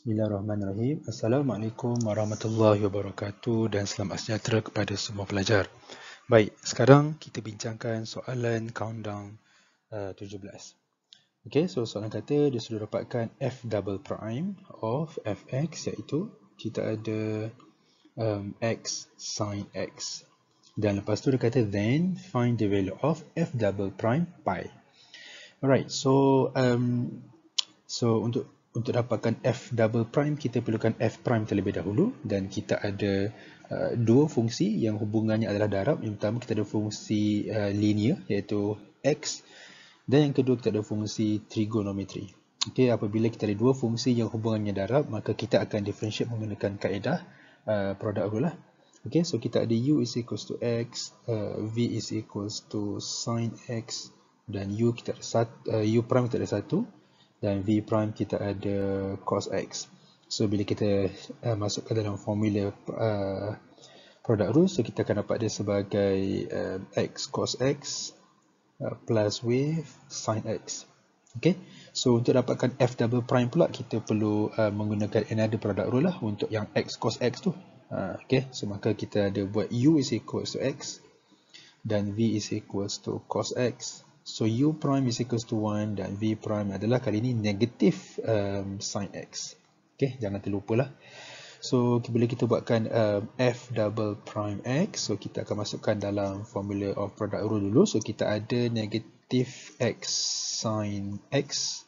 Bismillahirrahmanirrahim. Assalamualaikum warahmatullahi wabarakatuh dan selamat sejahtera kepada semua pelajar. Baik, sekarang kita bincangkan soalan countdown uh, 17. Okey, so soalan kata dia sudah dapatkan f double prime of fx iaitu kita ada um, x sin x. Dan lepas tu dia kata then find the value of f double prime pi. Alright, so um, so untuk untuk dapatkan f double prime kita perlukan f prime terlebih dahulu dan kita ada uh, dua fungsi yang hubungannya adalah darab yang pertama kita ada fungsi uh, linear iaitu x dan yang kedua kita ada fungsi trigonometri okey apabila kita ada dua fungsi yang hubungannya darab maka kita akan differentiate menggunakan kaedah uh, produk rulelah okey so kita ada u is equals to x uh, v is equals to sin x dan u kita ada satu, uh, u prime kita ada satu dan v prime kita ada cos x. So bila kita uh, masukkan dalam formula uh, eh, product rule, so kita akan dapat dia sebagai uh, x cos x uh, plus v sin x. Okay, so untuk dapatkan f double prime pula kita perlu uh, menggunakan another product rule lah untuk yang x cos x tu. Uh, okay, so maka kita ada buat u is equal to x dan v is equal to cos x. So u prime is equals to 1 dan v prime adalah kali ini negatif um, sin x. Okay, jangan terlupa lah. So bila kita buatkan um, f double prime x, so kita akan masukkan dalam formula of product rule dulu. So kita ada negatif x sin x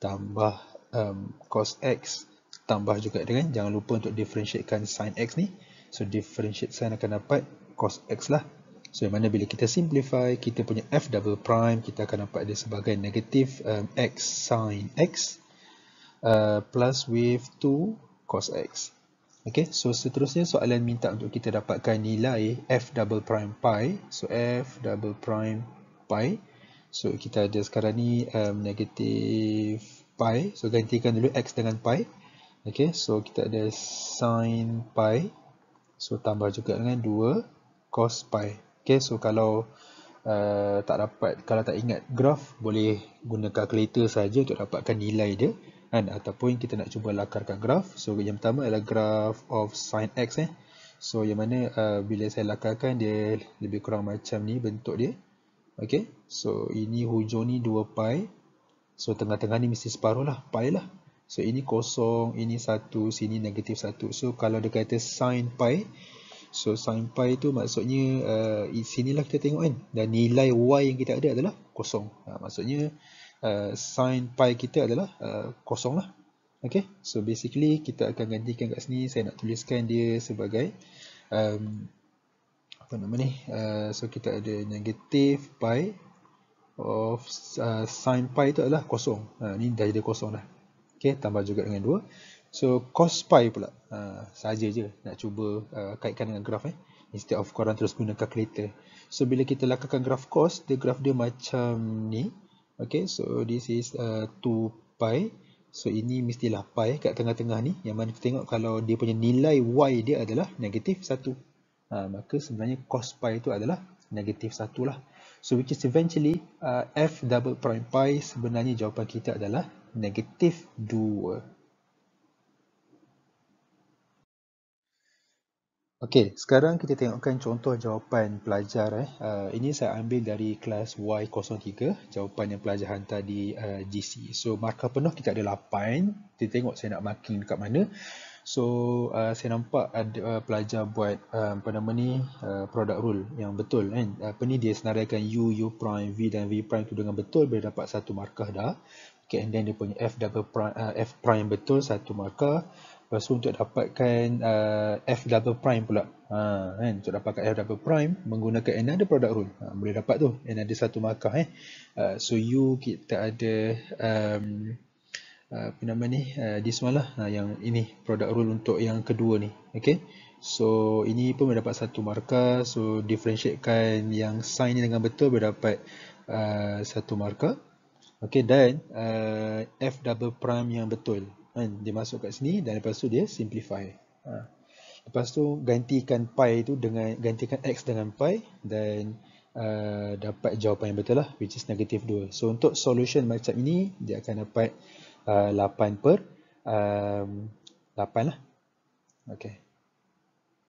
tambah um, cos x tambah juga dengan jangan lupa untuk differentiatekan sin x ni. So differentiate sin akan dapat cos x lah. So, yang mana bila kita simplify, kita punya f double prime, kita akan dapat dia sebagai negatif um, x sin x uh, plus with 2 cos x. Okay, so seterusnya soalan minta untuk kita dapatkan nilai f double prime pi. So, f double prime pi. So, kita ada sekarang ni um, negatif pi. So, gantikan dulu x dengan pi. Okay, so kita ada sin pi. So, tambah juga dengan 2 cos pi. Okay, so kalau uh, tak dapat, kalau tak ingat graf, boleh guna calculator saja untuk dapatkan nilai dia. Kan? Ataupun kita nak cuba lakarkan graf. So, yang pertama adalah graf of sine x. Eh. So, yang mana uh, bila saya lakarkan, dia lebih kurang macam ni bentuk dia. Okay, so ini hujung ni 2 pi. So, tengah-tengah ni mesti separuh lah, pi lah. So, ini kosong, ini satu, sini negatif satu. So, kalau dia kata sine pi, So sampai tu maksudnya uh, lah kita tengok kan dan nilai y yang kita ada adalah kosong. Uh, maksudnya uh, sin pi kita adalah uh, kosong lah. Okay, so basically kita akan gantikan kat sini. Saya nak tuliskan dia sebagai um, apa nama ni? Uh, so kita ada negative pi of uh, sin pi itu adalah kosong. Uh, ni dah jadi kosong dah. Okay, tambah juga dengan dua. So cosplay pula. Uh, ah, saja je nak cuba uh, kaitkan dengan graf eh. Instead of korang terus guna kalkulator. So bila kita lakukan graf cos, the graf dia macam ni. Okay, so this is uh, ah, 2 pi. So ini mestilah pi kat tengah-tengah ni. Yang mana kita tengok kalau dia punya nilai y dia adalah negatif 1. Uh, maka sebenarnya cos pi itu adalah negatif 1 lah. So which is eventually uh, f double prime pi sebenarnya jawapan kita adalah negatif 2. Okey, sekarang kita tengokkan contoh jawapan pelajar eh. Uh, ini saya ambil dari kelas Y03, jawapan yang pelajar hantar di uh, ah, GC. So, markah penuh kita ada 8. Kita tengok saya nak marking dekat mana. So, uh, saya nampak ada uh, pelajar buat uh, apa nama ni uh, product rule yang betul kan. Apa ni dia senaraikan U, U prime, V dan V prime tu dengan betul bila dapat satu markah dah. Okay, and then dia punya F double prime, uh, F prime betul satu markah. Lepas tu untuk dapatkan uh, F double prime pula. Ha, kan? Untuk dapatkan F double prime, menggunakan another product rule. Ha, boleh dapat tu. ada satu markah. Eh. Uh, so U kita ada, um, uh, apa nama ni? Uh, this one lah. Uh, yang ini product rule untuk yang kedua ni. Okay. So ini pun boleh dapat satu markah. So differentiatekan yang sign ni dengan betul boleh dapat uh, satu markah. Okay, dan uh, F double prime yang betul kan, dia masuk kat sini dan lepas tu dia simplify ha. lepas tu gantikan pi tu dengan gantikan x dengan pi dan uh, dapat jawapan yang betul lah which is negative 2 so untuk solution macam ini dia akan dapat uh, 8 per um, 8 lah okay